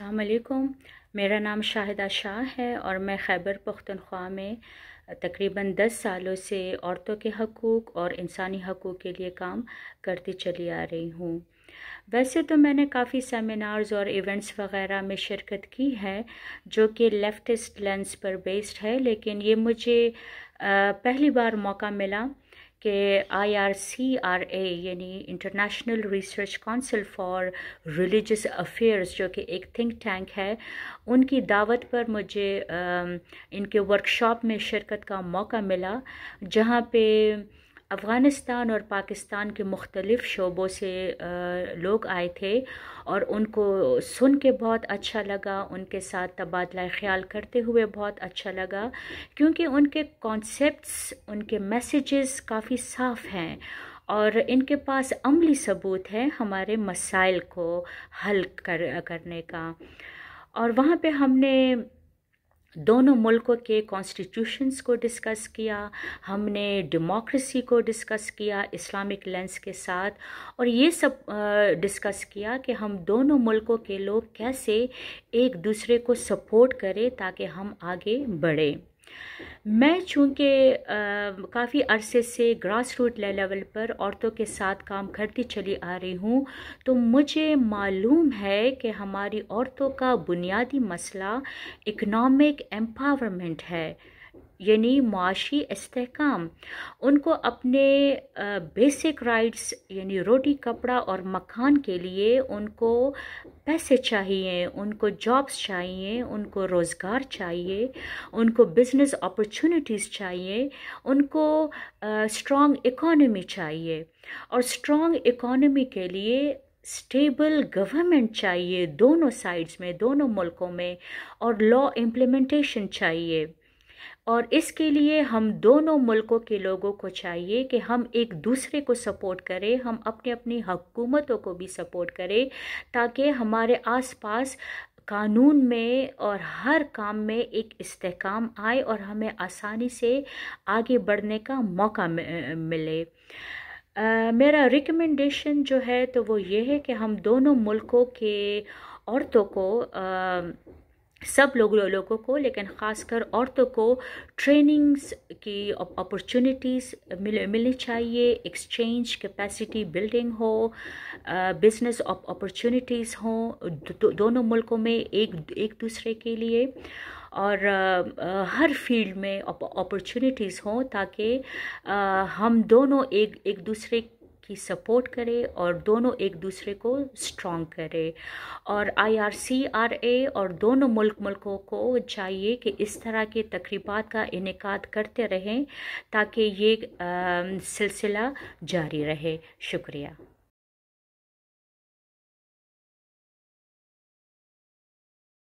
असलकुम मेरा नाम शाहिदा शाह है और मैं खैबर पख्तनख्वा में तकरीबन दस सालों से औरतों के हकूक़ और इंसानी हकूक़ के लिए काम करती चली आ रही हूँ वैसे तो मैंने काफ़ी सेमिनार्स और इवेंट्स वगैरह में शिरकत की है जो कि लेफ्टिस्ट लेंस पर बेस्ड है लेकिन ये मुझे पहली बार मौका मिला के आईआरसीआरए यानी international research council for religious affairs जो कि एक थिंक टैंक है उनकी दावत पर मुझे इनके वर्कशॉप में शिरकत का मौका मिला जहाँ पे अफ़गानिस्तान और पाकिस्तान के मुख्तलिफ़ शोबों से लोग आए थे और उनको सुन के बहुत अच्छा लगा उनके साथ तबादला ख्याल करते हुए बहुत अच्छा लगा क्योंकि उनके कॉन्सेप्ट्स उनके मैसेजेस काफ़ी साफ़ हैं और इनके पास अमली सबूत है हमारे मसाइल को हल कर करने का और वहाँ पे हमने दोनों मुल्कों के कॉन्स्टिट्यूशंस को डिस्कस किया हमने डेमोक्रेसी को डिस्कस किया इस्लामिक लेंस के साथ और ये सब डिस्कस किया कि हम दोनों मुल्कों के लोग कैसे एक दूसरे को सपोर्ट करें ताकि हम आगे बढ़ें मैं चूँकि काफ़ी अरसे से ग्रास रूट लेवल पर औरतों के साथ काम करती चली आ रही हूँ तो मुझे मालूम है कि हमारी औरतों का बुनियादी मसला इकनॉमिक एम्पावरमेंट है यानी माशी इसकाम उनको अपने बेसिक राइट्स यानी रोटी कपड़ा और मकान के लिए उनको पैसे चाहिए उनको जॉब्स चाहिए उनको रोज़गार चाहिए उनको बिज़नेस अपॉर्चुनिटीज़ चाहिए उनको स्ट्रॉन्ग इकोनॉमी चाहिए और स्ट्रॉन्ग इकोनॉमी के लिए स्टेबल गवर्नमेंट चाहिए दोनों साइड्स में दोनों मुल्कों में और लॉ इम्प्लीमेंटेशन चाहिए और इसके लिए हम दोनों मुल्कों के लोगों को चाहिए कि हम एक दूसरे को सपोर्ट करें हम अपने अपनी हुकूमतों को भी सपोर्ट करें ताकि हमारे आसपास कानून में और हर काम में एक इस्तेकाम आए और हमें आसानी से आगे बढ़ने का मौका मिले मेरा रिकमेंडेशन जो है तो वो ये है कि हम दोनों मुल्कों के औरतों को आ, सब लोग लोगों को लेकिन ख़ासकर औरतों को ट्रेनिंग्स की अपॉर्चुनिटीज़ मिल मिलनी चाहिए एक्सचेंज कैपेसिटी बिल्डिंग हो बिजनेस अपॉर्चुनिटीज़ हों दो, दोनों मुल्कों में एक एक दूसरे के लिए और आ, हर फील्ड में अपॉर्चुनिटीज़ हों ताकि हम दोनों एक एक दूसरे की सपोर्ट करे और दोनों एक दूसरे को स्ट्रॉन्ग करे और आईआरसीआरए और दोनों मुल्क मुल्कों को चाहिए कि इस तरह के तकरीबात का इनका करते रहें ताकि ये सिलसिला जारी रहे शुक्रिया